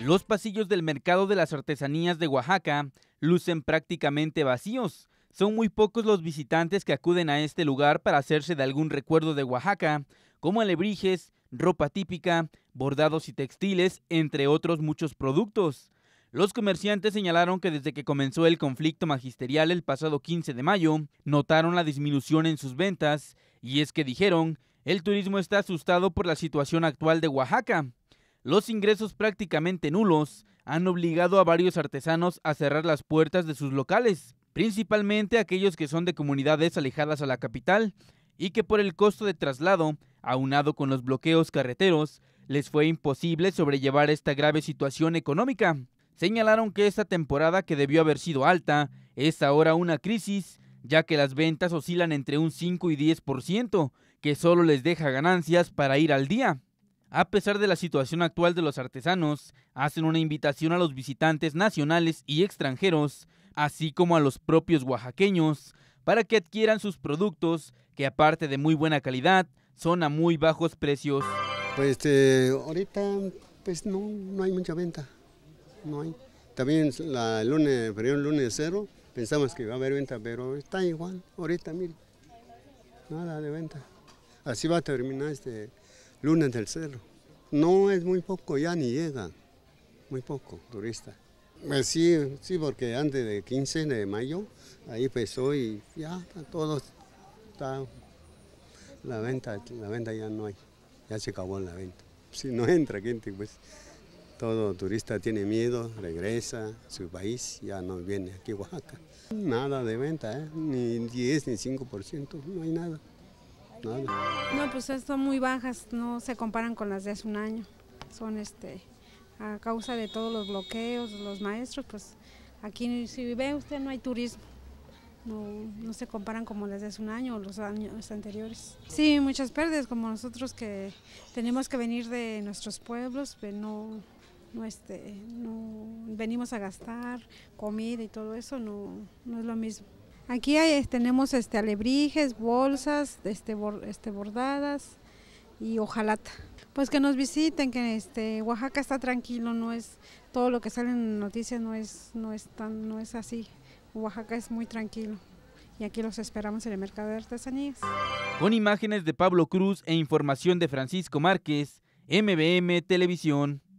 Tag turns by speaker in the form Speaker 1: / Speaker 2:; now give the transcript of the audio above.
Speaker 1: Los pasillos del mercado de las artesanías de Oaxaca lucen prácticamente vacíos. Son muy pocos los visitantes que acuden a este lugar para hacerse de algún recuerdo de Oaxaca, como alebrijes, ropa típica, bordados y textiles, entre otros muchos productos. Los comerciantes señalaron que desde que comenzó el conflicto magisterial el pasado 15 de mayo, notaron la disminución en sus ventas, y es que dijeron, el turismo está asustado por la situación actual de Oaxaca. Los ingresos prácticamente nulos han obligado a varios artesanos a cerrar las puertas de sus locales, principalmente aquellos que son de comunidades alejadas a la capital y que por el costo de traslado, aunado con los bloqueos carreteros, les fue imposible sobrellevar esta grave situación económica. Señalaron que esta temporada que debió haber sido alta es ahora una crisis, ya que las ventas oscilan entre un 5 y 10%, que solo les deja ganancias para ir al día a pesar de la situación actual de los artesanos, hacen una invitación a los visitantes nacionales y extranjeros, así como a los propios oaxaqueños, para que adquieran sus productos, que aparte de muy buena calidad, son a muy bajos precios.
Speaker 2: Pues este, ahorita pues no, hay mucha venta, no hay. También la lunes, el lunes cero, pensamos que iba a haber venta, pero está igual, ahorita mire, nada de venta. Así va a terminar este lunes del cerro. No es muy poco, ya ni llega, muy poco turista. Pues sí, sí, porque antes de 15 de mayo, ahí empezó y ya todo está, la venta, la venta ya no hay, ya se acabó la venta. Si no entra gente, pues todo turista tiene miedo, regresa a su país, ya no viene aquí a Oaxaca. Nada de venta, ¿eh? ni 10 ni 5%, no hay nada. No,
Speaker 3: pues son muy bajas, no se comparan con las de hace un año. Son este a causa de todos los bloqueos, los maestros, pues aquí si vive usted no hay turismo. No, no se comparan como las de hace un año o los años anteriores. Sí, muchas pérdidas, como nosotros que tenemos que venir de nuestros pueblos, pero no, no, este, no venimos a gastar comida y todo eso, no, no es lo mismo. Aquí tenemos este alebrijes, bolsas, este, este bordadas y ojalata. Pues que nos visiten, que este Oaxaca está tranquilo, no es todo lo que sale en noticias no es no es tan no es así. Oaxaca es muy tranquilo y aquí los esperamos en el mercado de artesanías.
Speaker 1: Con imágenes de Pablo Cruz e información de Francisco Márquez, MBM Televisión.